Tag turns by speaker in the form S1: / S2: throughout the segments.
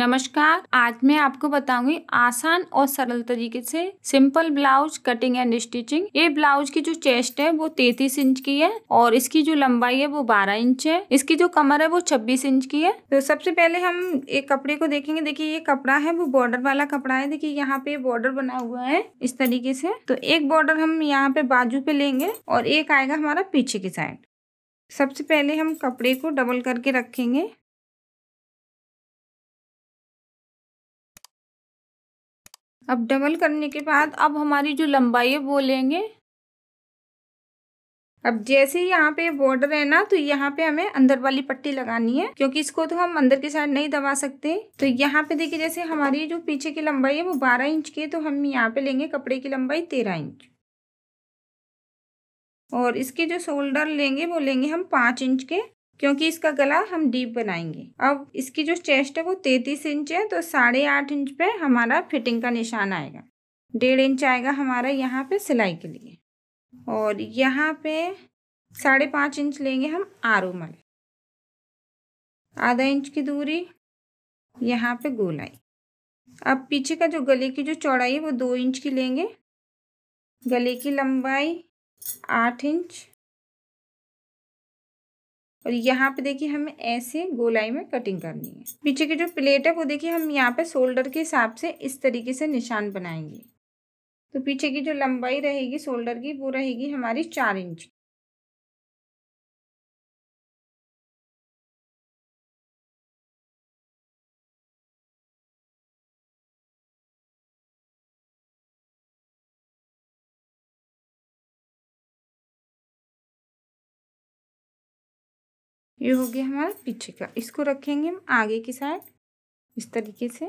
S1: नमस्कार आज मैं आपको बताऊंगी आसान और सरल तरीके से simple blouse cutting and stitching ये ब्लाउज की जो चेस्ट है वो तैतीस इंच की है और इसकी जो लंबाई है वो बारह इंच है इसकी जो कमर है वो छब्बीस इंच की है तो सबसे पहले हम एक कपड़े को देखेंगे देखिए ये कपड़ा है वो बॉर्डर वाला कपड़ा है देखिए यहाँ पे बॉर्डर बना हुआ है इस तरीके से तो एक बॉर्डर हम यहाँ पे बाजू पे लेंगे और एक आएगा हमारा पीछे की साइड
S2: सबसे पहले हम कपड़े को डबल करके रखेंगे अब डबल करने के बाद अब हमारी जो लंबाई है वो लेंगे अब जैसे ही यहाँ पे बॉर्डर
S1: है ना तो यहाँ पे हमें अंदर वाली पट्टी लगानी है क्योंकि इसको तो हम अंदर की साइड नहीं दबा सकते तो यहाँ पे देखिए जैसे हमारी जो पीछे की लंबाई है वो बारह इंच की है तो हम यहाँ पे लेंगे कपड़े की लंबाई तेरह इंच और इसके जो शोल्डर लेंगे वो लेंगे हम पाँच इंच के क्योंकि इसका गला हम डीप बनाएंगे अब इसकी जो चेस्ट है वो तैतीस इंच है तो साढ़े आठ इंच पे हमारा फिटिंग का निशान आएगा डेढ़ इंच आएगा हमारा यहाँ पे सिलाई के लिए और यहाँ पे साढ़े पाँच इंच लेंगे हम आरूमल आधा इंच की दूरी यहाँ पे गोलाई अब पीछे का जो गले की जो चौड़ाई है वो दो इंच की लेंगे गले की लंबाई आठ इंच और यहाँ पे देखिए हमें ऐसे गोलाई में कटिंग करनी है पीछे की जो प्लेट है वो देखिए हम यहाँ पे शोल्डर के हिसाब से इस तरीके से निशान बनाएंगे तो पीछे की
S2: जो लंबाई रहेगी शोल्डर की वो रहेगी हमारी चार इंच ये हो गया हमारा पीछे का इसको रखेंगे हम आगे की साइड इस तरीके से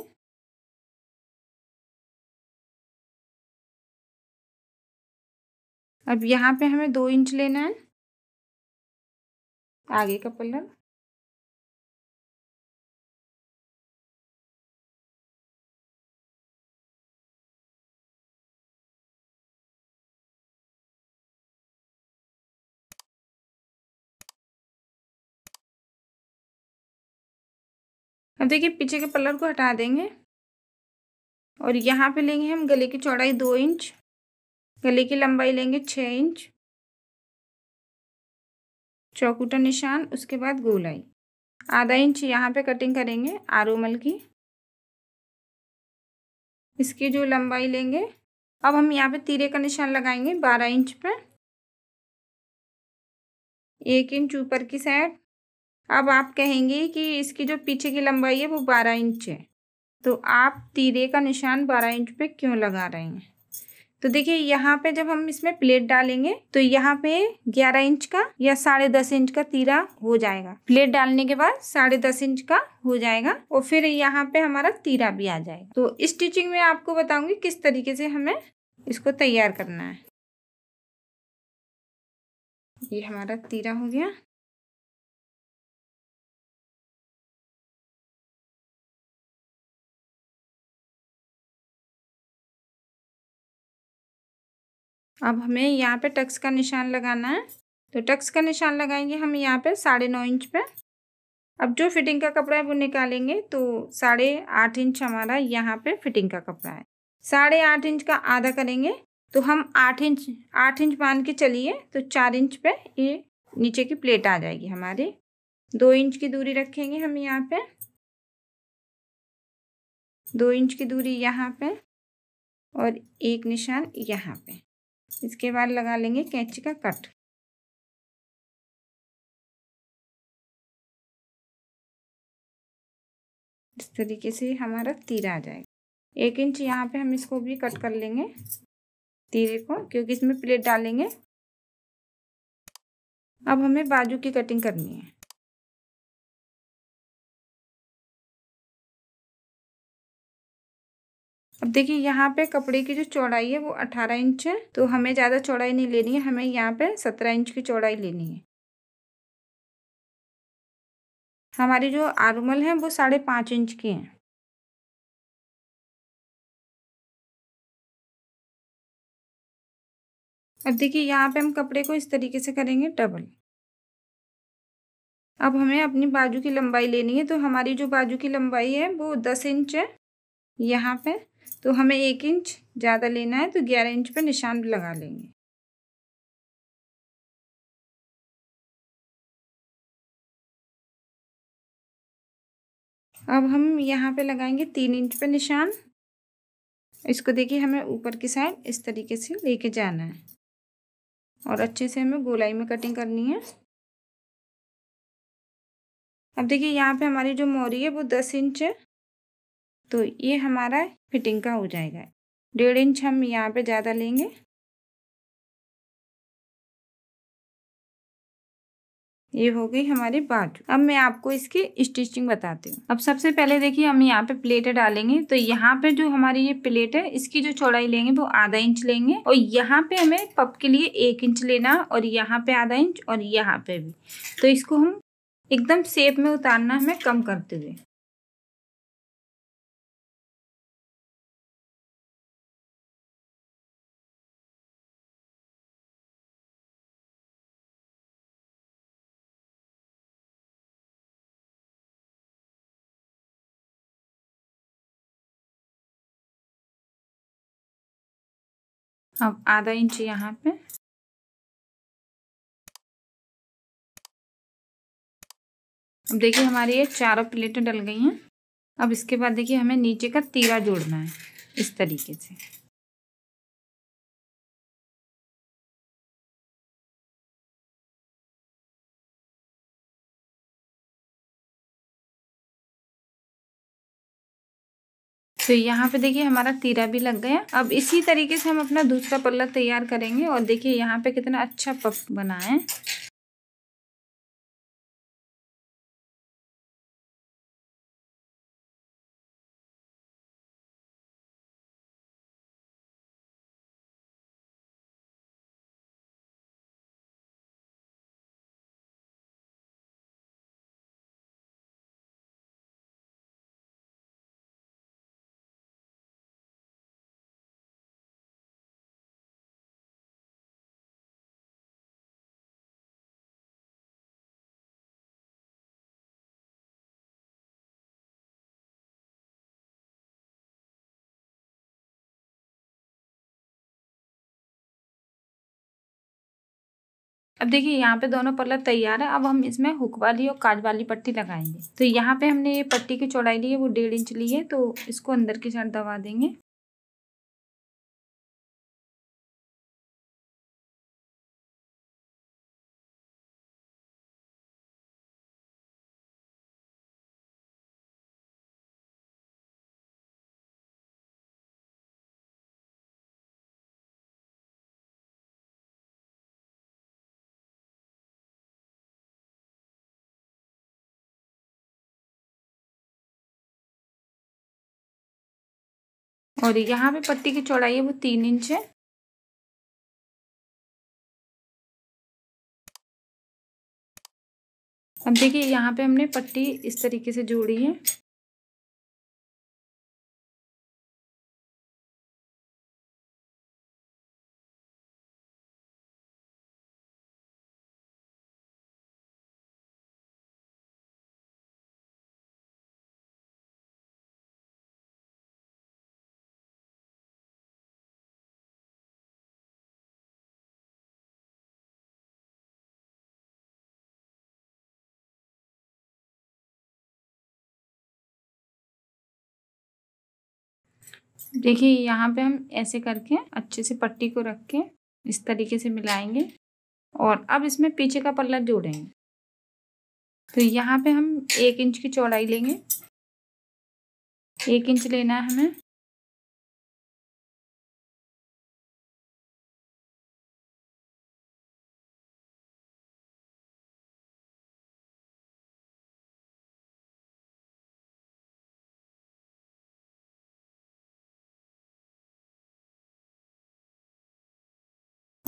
S2: अब यहाँ पे हमें दो इंच लेना है आगे का पल्लर अब देखिए पीछे के पल्लर को हटा देंगे और यहाँ पे लेंगे हम गले की चौड़ाई दो इंच गले की लंबाई लेंगे छः इंच
S1: चौकूटा निशान उसके बाद गोलाई आधा इंच यहाँ पे कटिंग करेंगे आरोमल की
S2: इसकी जो लंबाई लेंगे अब हम यहाँ पे तीरे का निशान लगाएंगे बारह इंच पर एक इंच
S1: ऊपर की साइड अब आप कहेंगे कि इसकी जो पीछे की लंबाई है वो बारह इंच है तो आप तीरे का निशान बारह इंच पे क्यों लगा रहे हैं तो देखिए यहाँ पे जब हम इसमें प्लेट डालेंगे तो यहाँ पे ग्यारह इंच का या साढ़े दस इंच का तीरा हो जाएगा प्लेट डालने के बाद साढ़े दस इंच का हो जाएगा और फिर यहाँ पे हमारा तीरा भी आ जाएगा तो स्टिचिंग में आपको बताऊंगी किस तरीके से हमें इसको
S2: तैयार करना है ये हमारा तीरा हो गया अब हमें यहाँ पे टक्स का निशान लगाना है तो टक्स का निशान लगाएंगे हम
S1: यहाँ पे साढ़े नौ इंच पे अब जो फिटिंग का कपड़ा है वो निकालेंगे तो साढ़े आठ इंच हमारा यहाँ पे फिटिंग का कपड़ा है साढ़े आठ इंच का आधा करेंगे तो हम आठ इंच आठ इंच मान के चलिए तो चार इंच पे ये नीचे की प्लेट आ जाएगी हमारी दो इंच की दूरी रखेंगे हम यहाँ पे
S2: दो इंच की दूरी यहाँ पे और एक निशान यहाँ पे इसके बाद लगा लेंगे कैंची का कट इस तरीके से हमारा तीर आ जाएगा एक इंच यहाँ पे हम इसको भी कट कर लेंगे तीरे को क्योंकि इसमें प्लेट डालेंगे अब हमें बाजू की कटिंग करनी है अब देखिए यहाँ पे कपड़े की जो चौड़ाई है वो अठारह
S1: इंच है तो हमें ज़्यादा चौड़ाई नहीं लेनी है हमें यहाँ पे सत्रह इंच की चौड़ाई लेनी है
S2: हमारी जो आरुमल है वो साढ़े पाँच इंच की हैं अब देखिए यहाँ पे हम कपड़े को इस तरीके से करेंगे डबल
S1: अब हमें अपनी बाजू की लंबाई लेनी है तो हमारी जो बाजू की लंबाई है वो
S2: दस इंच है यहाँ पे तो हमें एक इंच ज़्यादा लेना है तो ग्यारह इंच पर निशान लगा लेंगे अब हम यहाँ पे लगाएंगे तीन इंच पे निशान इसको देखिए हमें ऊपर की साइड इस तरीके से
S1: लेके जाना है और अच्छे से हमें गोलाई में कटिंग करनी है अब देखिए यहाँ पे हमारी जो मोरी है वो दस इंच
S2: तो ये हमारा फिटिंग का हो जाएगा डेढ़ इंच हम यहाँ पे ज़्यादा लेंगे ये हो गई हमारी बाजू अब मैं आपको इसकी स्टिचिंग बताती हूँ अब सबसे पहले देखिए हम यहाँ
S1: पे प्लेट डालेंगे तो यहाँ पे जो हमारी ये प्लेट है इसकी जो चौड़ाई लेंगे वो आधा इंच लेंगे और यहाँ पे हमें पप के लिए एक इंच लेना और यहाँ पे आधा इंच और यहाँ पे भी
S2: तो इसको हम एकदम सेप में उतारना हमें कम करते हुए अब आधा इंच यहाँ पे अब देखिए हमारी ये चारों प्लेटें डल गई हैं अब इसके बाद देखिए हमें नीचे का तीरा जोड़ना है इस तरीके से तो यहाँ पे देखिए हमारा तीरा भी लग गया अब इसी तरीके से हम अपना दूसरा पल्ला तैयार करेंगे और देखिए यहाँ पे कितना अच्छा पफ बना है अब देखिए यहाँ पे दोनों पल्लर तैयार है अब
S1: हम इसमें हुक वाली और काज वाली पट्टी लगाएंगे तो यहाँ पे हमने ये पट्टी की चौड़ाई ली है वो डेढ़ इंच ली
S2: है तो इसको अंदर की साइड दबा देंगे और यहाँ पे पत्ती की चौड़ाई है वो तीन इंच है अब देखिए यहाँ पे हमने पट्टी इस तरीके से जोड़ी है देखिए यहाँ पे हम ऐसे करके अच्छे से पट्टी को
S1: रख के इस तरीके से मिलाएंगे और अब इसमें पीछे का पल्ला जोड़ेंगे
S2: तो यहाँ पे हम एक इंच की चौड़ाई लेंगे एक इंच लेना है हमें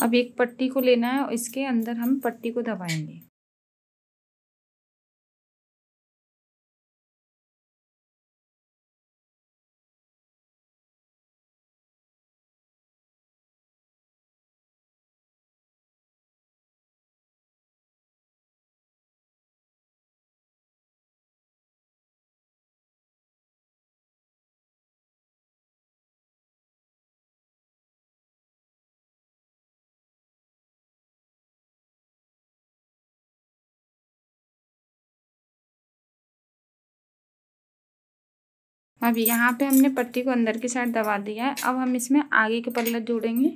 S2: अब एक पट्टी को लेना है और इसके अंदर हम पट्टी को दबाएंगे अब यहाँ पे हमने पट्टी को अंदर की साइड दबा दिया है अब हम इसमें आगे के पल्ला जोड़ेंगे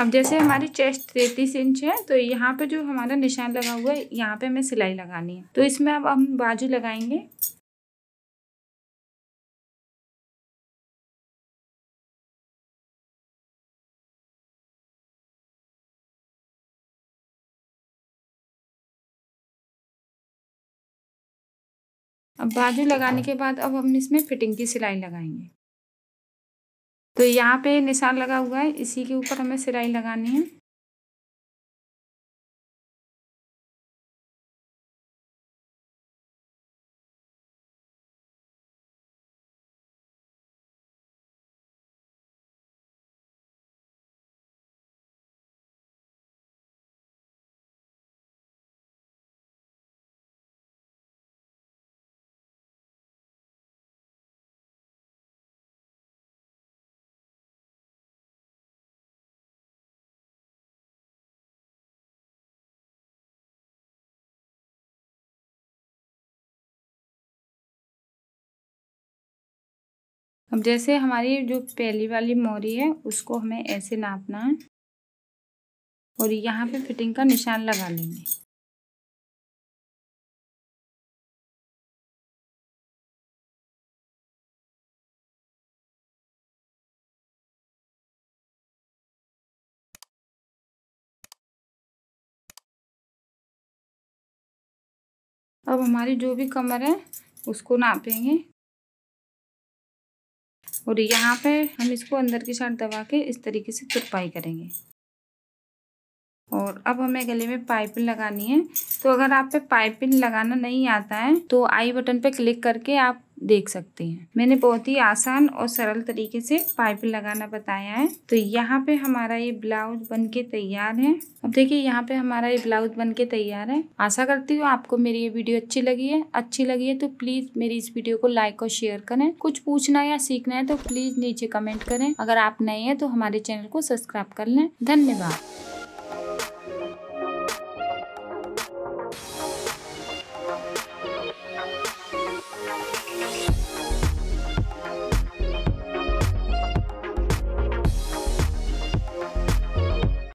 S2: अब जैसे हमारी चेस्ट तैतीस इंच है तो यहाँ पे जो हमारा निशान लगा हुआ है यहाँ पे हमें सिलाई लगानी है तो इसमें अब हम बाजू लगाएंगे अब बाजू लगाने के बाद अब हम इसमें फिटिंग की सिलाई लगाएंगे तो यहाँ पे निशान लगा हुआ है इसी के ऊपर हमें सिलाई लगानी है अब जैसे हमारी जो पहली वाली मोरी है उसको हमें ऐसे नापना है और यहाँ पे फिटिंग का निशान लगा लेंगे अब हमारी जो भी कमर है उसको नापेंगे
S1: और यहाँ पे हम इसको अंदर की साइड दबा के इस तरीके से तुरपाई करेंगे और अब हमें गले में पाइपिंग लगानी है तो अगर आप पे पाइपिंग लगाना नहीं आता है तो आई बटन पे क्लिक करके आप देख सकते हैं मैंने बहुत ही आसान और सरल तरीके से पाइप लगाना बताया है तो यहाँ पे हमारा ये ब्लाउज बनके तैयार है अब देखिए यहाँ पे हमारा ये ब्लाउज बनके तैयार है आशा करती हूँ आपको मेरी ये वीडियो अच्छी लगी है अच्छी लगी है तो प्लीज मेरी इस वीडियो को लाइक और शेयर करें कुछ पूछना या सीखना है तो प्लीज नीचे कमेंट करें अगर आप नए हैं तो हमारे चैनल को सब्सक्राइब कर लें धन्यवाद